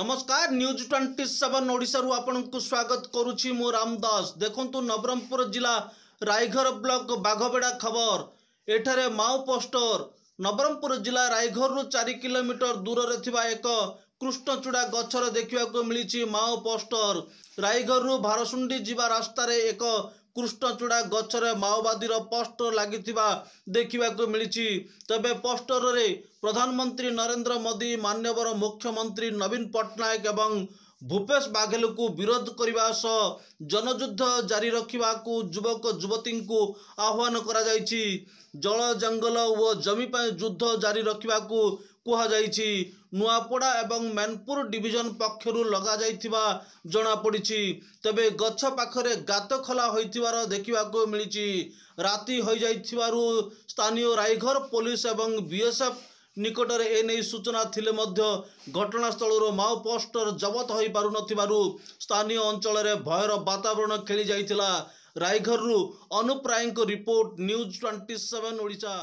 নমস্কার news twenty seven ওড়শার আপনার স্বাগত করুছি মু রাম দাস দেখুন নবরঙ্গপুর জেলা রায়ঘর ব্লক বাঘবেড়া খবর এঠারে মাও পোস্টর নবরঙ্গপুর জেলা রায়ঘরু চারি কিলোমিটর দূরে থাকা এক কৃষ্ণচূড়া গছর দেখা মিছে মাও পোস্টর রায়ঘরু ভারসুণ্ডি যা রাস্তায় এক कृष्ण चुडा माओवादी पोस्टर पोस्टर लागिता देखाको तबे पोस्टर रे प्रधानमन्त्री नरेंद्र मोदी मान्यवर मुख्यमंत्री नवीन पट्टनायक ଭୂପେଶ ବାଘେଲକୁ ବିରୋଧ କରିବା ସହ ଜନଯୁଦ୍ଧ ଜାରି ରଖିବାକୁ ଯୁବକ ଯୁବତୀଙ୍କୁ ଆହ୍ୱାନ କରାଯାଇଛି ଜଳ ଜଙ୍ଗଲ ଓ ଜମି ପାଇଁ ଯୁଦ୍ଧ ଜାରି ରଖିବାକୁ କୁହାଯାଇଛି ନୂଆପଡ଼ା ଏବଂ ମେନପୁର ଡିଭିଜନ ପକ୍ଷରୁ ଲଗାଯାଇଥିବା ଜଣାପଡ଼ିଛି ତେବେ ଗଛ ପାଖରେ ଗାତ ଖୋଲା ହୋଇଥିବାର ଦେଖିବାକୁ ମିଳିଛି ରାତି ହୋଇଯାଇଥିବାରୁ ସ୍ଥାନୀୟ ରାଇଘର ପୋଲିସ ଏବଂ ବିଏସ୍ଏଫ୍ ନିକଟରେ ଏ ନେଇ ସୂଚନା ଥିଲେ ମଧ୍ୟ ଘଟଣାସ୍ଥଳରୁ ମାଓ ପୋଷ୍ଟର ଜବତ ହୋଇପାରୁନଥିବାରୁ ସ୍ଥାନୀୟ ଅଞ୍ଚଳରେ ଭୟର ବାତାବରଣ ଖେଳି ଯାଇଥିଲା ରାଇଘରରୁ ଅନୁପ୍ରାୟଙ୍କ report news twenty seven Odisha